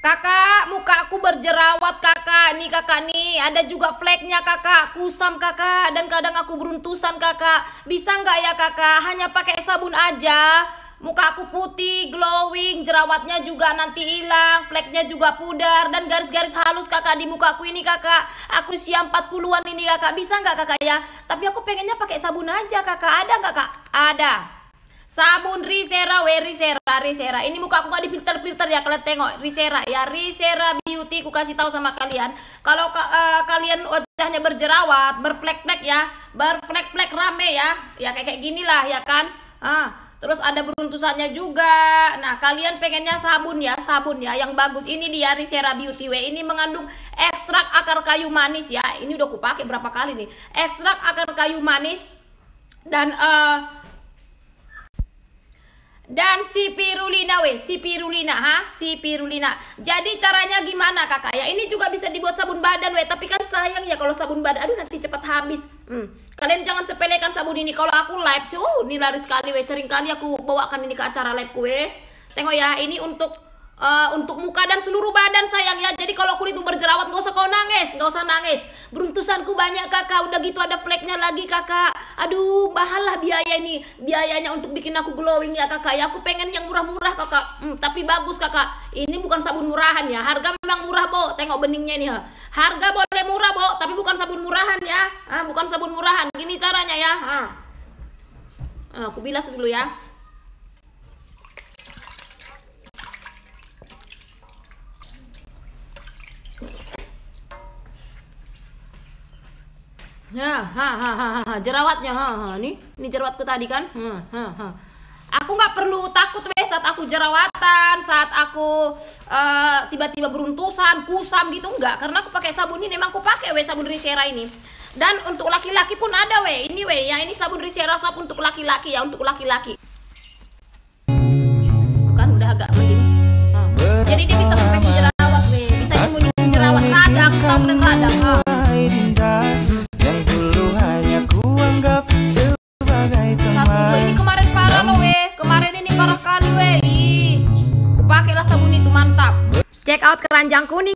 Kakak, muka aku berjerawat kakak. Nih kakak nih, ada juga fleknya kakak. Kusam kakak, dan kadang aku beruntusan kakak. Bisa nggak ya kakak? Hanya pakai sabun aja. Muka aku putih, glowing, jerawatnya juga nanti hilang, fleknya juga pudar, dan garis-garis halus kakak di muka aku ini kakak. Aku usia 40-an ini kakak, bisa nggak kakak ya? Tapi aku pengennya pakai sabun aja kakak, ada nggak kak? Ada. Sabun Risera, we Risera, Risera. Ini muka aku gak difilter-filter ya kalian tengok Risera ya Risera Beauty. Aku kasih tahu sama kalian. Kalau uh, kalian wajahnya berjerawat, berplek-plek ya, berplek-plek rame ya, ya kayak kayak gini lah ya kan. Ah, Terus ada beruntusannya juga. Nah, kalian pengennya sabun ya, sabun ya yang bagus. Ini dia Risera Beauty We Ini mengandung ekstrak akar kayu manis ya. Ini udah aku pakai berapa kali nih. Ekstrak akar kayu manis dan uh, dan si pirulina weh, si pirulina ha, si pirulina. Jadi caranya gimana kakak ya? Ini juga bisa dibuat sabun badan weh, tapi kan sayang ya kalau sabun badan, aduh nanti cepat habis. Hmm. Kalian jangan sepelekan sabun ini. Kalau aku live sih, uh, ini laris sekali weh, sering kali aku bawakan ini ke acara live weh Tengok ya, ini untuk uh, untuk muka dan seluruh badan sayang ya jadi kalau kulitmu berjerawat nggak usah kau nangis nggak usah nangis beruntusanku banyak kakak udah gitu ada fleknya lagi kakak aduh lah biaya ini biayanya untuk bikin aku glowing ya kakak ya aku pengen yang murah-murah kakak hmm, tapi bagus kakak ini bukan sabun murahan ya harga memang murah bo tengok beningnya nih ha. Ya. harga boleh murah bo tapi bukan sabun murahan ya ah, bukan sabun murahan gini caranya ya ah. ah aku bilas dulu ya Ya, ha, ha, ha, jerawatnya, ha, ha, nih, ini jerawatku tadi kan, ha, ha, ha. Aku nggak perlu takut weh saat aku jerawatan, saat aku eh, tiba-tiba uh, beruntusan, kusam gitu nggak, karena aku pakai sabun ini, memang aku pakai weh sabun Risera ini. Dan untuk laki-laki pun ada weh, ini weh, ya ini sabun Risera sop untuk laki-laki ya, untuk laki-laki. Kan udah agak mending. Jadi dia bisa ngefek jerawat weh, bisa nyembunyiin jerawat radang, tahu dan radang. mantap. Check out keranjang kuning.